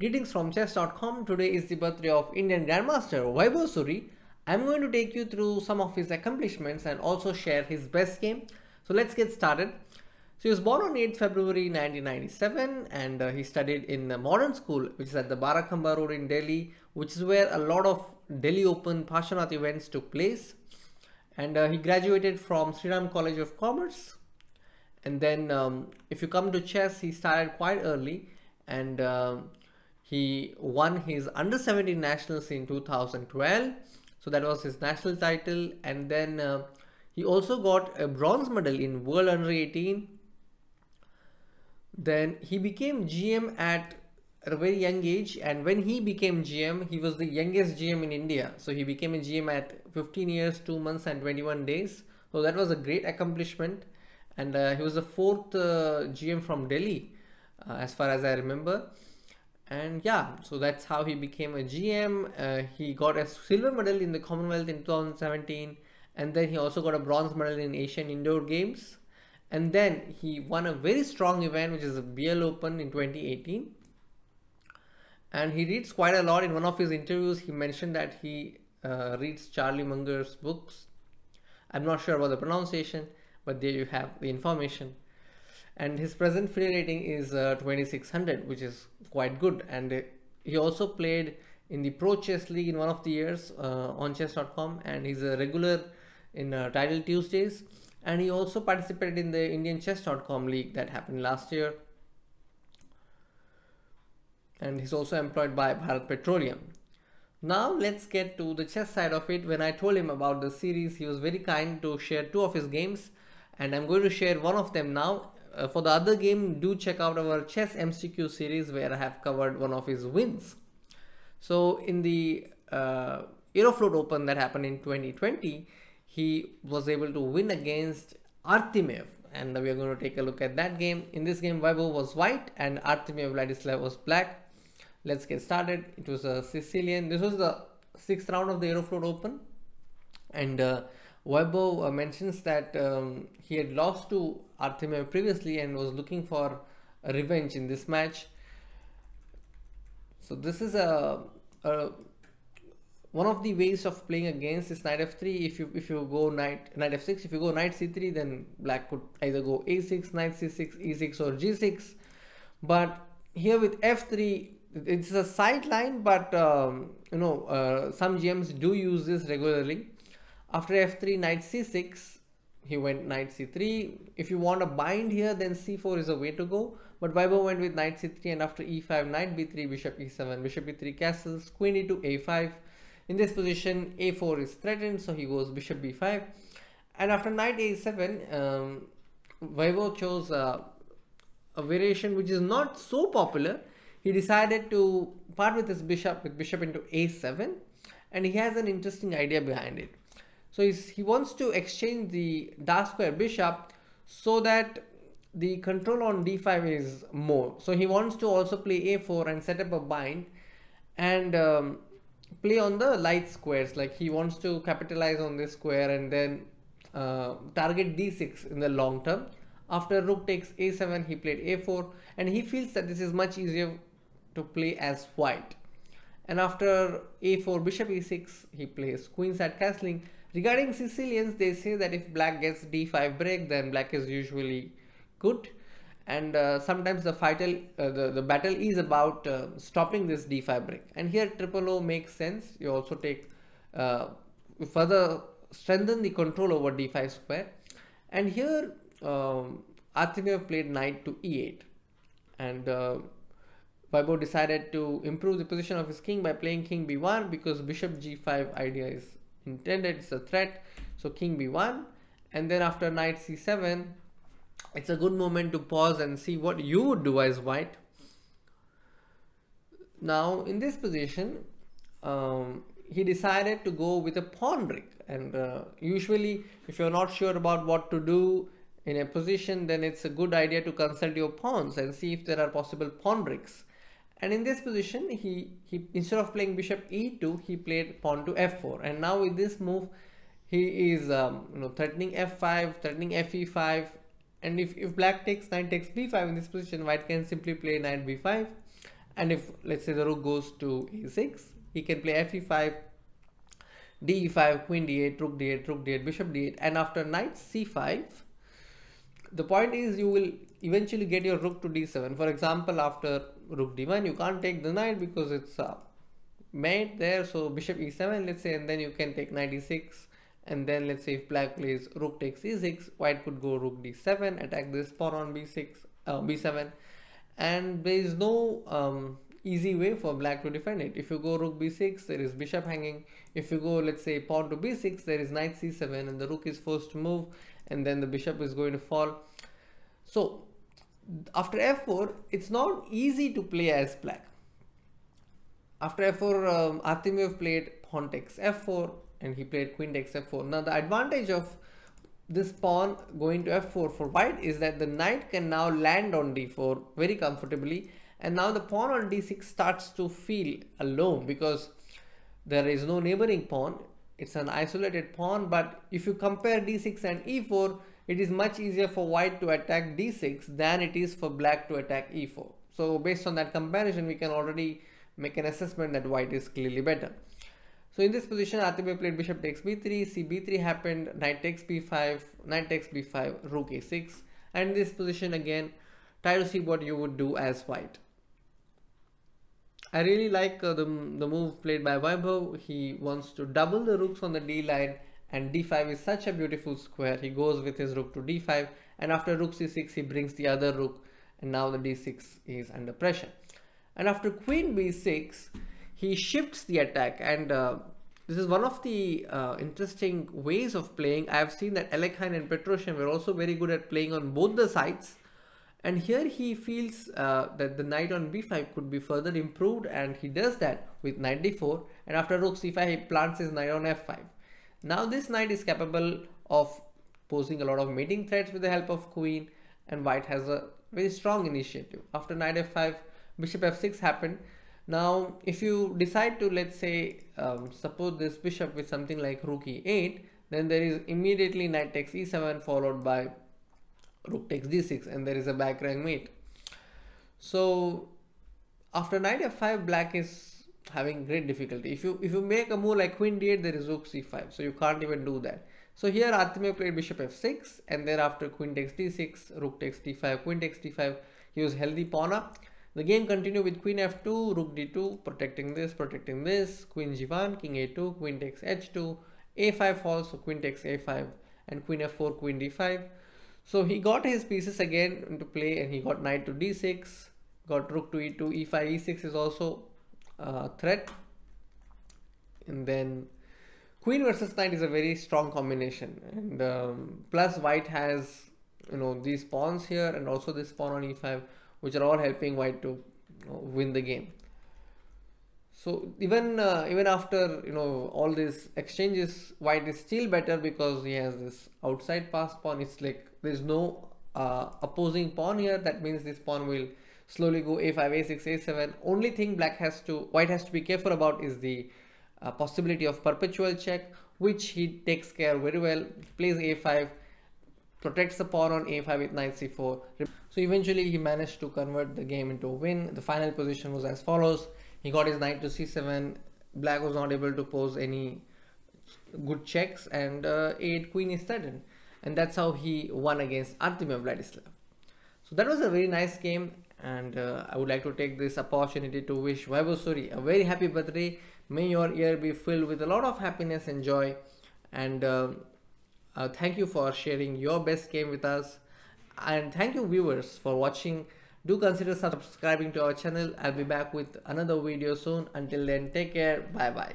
Greetings from chess.com. Today is the birthday of Indian Grandmaster Vaibhav Suri. I'm going to take you through some of his accomplishments and also share his best game. So let's get started. So he was born on eighth February 1997 and uh, he studied in the modern school which is at the Barakhamba Road in Delhi which is where a lot of Delhi Open Pashanath events took place and uh, he graduated from Sriram College of Commerce and then um, if you come to chess he started quite early and um, he won his under 17 nationals in 2012. So that was his national title. And then uh, he also got a bronze medal in World Under 18. Then he became GM at a very young age. And when he became GM, he was the youngest GM in India. So he became a GM at 15 years, 2 months and 21 days. So that was a great accomplishment. And uh, he was the fourth uh, GM from Delhi, uh, as far as I remember and yeah so that's how he became a gm uh, he got a silver medal in the commonwealth in 2017 and then he also got a bronze medal in asian indoor games and then he won a very strong event which is the bl open in 2018 and he reads quite a lot in one of his interviews he mentioned that he uh, reads charlie munger's books i'm not sure about the pronunciation but there you have the information and his present free rating is uh, 2600 which is quite good and uh, he also played in the pro chess league in one of the years uh, on chess.com and he's a regular in uh, title tuesdays and he also participated in the indian chess.com league that happened last year and he's also employed by bharat petroleum now let's get to the chess side of it when i told him about the series he was very kind to share two of his games and i'm going to share one of them now uh, for the other game, do check out our chess MCQ series where I have covered one of his wins. So in the uh, Aeroflot Open that happened in 2020, he was able to win against Artimev and we are going to take a look at that game. In this game, Vibo was white and Artemiev Vladislav was black. Let's get started. It was a Sicilian. This was the sixth round of the Aeroflot Open and uh, Weibo uh, mentions that um, he had lost to Artemyev previously and was looking for revenge in this match. So this is a, a one of the ways of playing against this knight f3 if you if you go knight knight f6 if you go knight c3 then black could either go a6 knight c6 e6 or g6 but here with f3 it's a sideline but um, you know uh, some gms do use this regularly after f3, knight c6, he went knight c3. If you want to bind here, then c4 is a way to go. But Weibo went with knight c3 and after e5, knight b3, bishop e7, bishop e3 castles, queen e2, a5. In this position, a4 is threatened, so he goes bishop b5. And after knight a7, um, Weibo chose uh, a variation which is not so popular. He decided to part with his bishop with bishop into a7 and he has an interesting idea behind it. So he wants to exchange the dark square bishop so that the control on d5 is more. So he wants to also play a4 and set up a bind and um, play on the light squares. Like he wants to capitalize on this square and then uh, target d6 in the long term. After rook takes a7, he played a4 and he feels that this is much easier to play as white. And after a4, bishop e6, he plays queenside castling Regarding Sicilians, they say that if black gets d5 break, then black is usually good. And uh, sometimes the, vital, uh, the, the battle is about uh, stopping this d5 break. And here triple O makes sense. You also take uh, further strengthen the control over d5 square. And here um, Artemiev played knight to e8. And uh, decided to improve the position of his king by playing king b1 because bishop g5 idea is intended it's a threat so king b1 and then after knight c7 it's a good moment to pause and see what you would do as white now in this position um, he decided to go with a pawn brick and uh, usually if you're not sure about what to do in a position then it's a good idea to consult your pawns and see if there are possible pawn bricks and in this position he, he instead of playing bishop e2 he played pawn to f4 and now with this move he is um, you know threatening f5 threatening fe5 and if, if black takes knight takes b5 in this position white can simply play knight b5 and if let's say the rook goes to a6 he can play fe5 d5 queen d8 rook d8 rook d8 bishop d8 and after knight c5 the point is you will eventually get your rook to d7 for example after rook d1 you can't take the knight because it's uh, mate there so bishop e7 let's say and then you can take knight e6 and then let's say if black plays rook takes e6 white could go rook d7 attack this pawn on b6 uh, b7 and there is no um, easy way for black to defend it if you go rook b6 there is bishop hanging if you go let's say pawn to b6 there is knight c7 and the rook is forced to move and then the bishop is going to fall so after f4 it's not easy to play as black after f4 um, Artemyev played pawn takes f4 and he played queen takes f4 now the advantage of this pawn going to f4 for white is that the knight can now land on d4 very comfortably and now the pawn on d6 starts to feel alone because there is no neighboring pawn it's an isolated pawn but if you compare d6 and e4 it is much easier for white to attack d6 than it is for black to attack e4. So based on that comparison, we can already make an assessment that white is clearly better. So in this position, Atibe played bishop takes b3, c b3 happened, knight takes b5, knight takes b5, rook a6. And this position again, try to see what you would do as white. I really like uh, the, the move played by Weibo. He wants to double the rooks on the d line and d5 is such a beautiful square he goes with his rook to d5 and after rook c6 he brings the other rook and now the d6 is under pressure and after queen b6 he shifts the attack and uh, this is one of the uh, interesting ways of playing. I have seen that Alekhine and Petrosian were also very good at playing on both the sides. And here he feels uh, that the knight on b5 could be further improved and he does that with knight d4 and after rook c5 he plants his knight on f5. Now this knight is capable of posing a lot of mating threats with the help of queen and white has a very strong initiative. After knight f5, bishop f6 happened. Now if you decide to let's say um, support this bishop with something like rook e8 then there is immediately knight takes e7 followed by rook takes d6 and there is a back rank mate. So after knight f5 black is having great difficulty. If you if you make a move like queen d8, there is rook c5, so you can't even do that. So here Artemyev played bishop f6, and thereafter queen takes d6, rook takes d5, queen takes d5. He was healthy pawn up. The game continued with queen f2, rook d2, protecting this, protecting this, queen g1, king a2, queen takes h2, a5 falls, so queen takes a5, and queen f4, queen d5. So he got his pieces again into play, and he got knight to d6, got rook to e2, e5, e6 is also uh, threat. And then queen versus knight is a very strong combination. And um, plus white has, you know, these pawns here and also this pawn on e5, which are all helping white to you know, win the game. So even uh, even after you know all these exchanges, white is still better because he has this outside pass pawn. It's like there's no uh, opposing pawn here. That means this pawn will slowly go a5, a6, a7. Only thing black has to, white has to be careful about is the uh, possibility of perpetual check, which he takes care very well, plays a5, protects the pawn on a5 with knight c4. So eventually he managed to convert the game into a win. The final position was as follows. He got his knight to c7. Black was not able to pose any good checks and uh, 8 queen is threatened. And that's how he won against Artemy Vladislav. So that was a very nice game and uh, I would like to take this opportunity to wish Vaibhusuri a very happy birthday. May your year be filled with a lot of happiness and joy. And uh, uh, thank you for sharing your best game with us. And thank you viewers for watching. Do consider subscribing to our channel. I'll be back with another video soon. Until then, take care. Bye bye.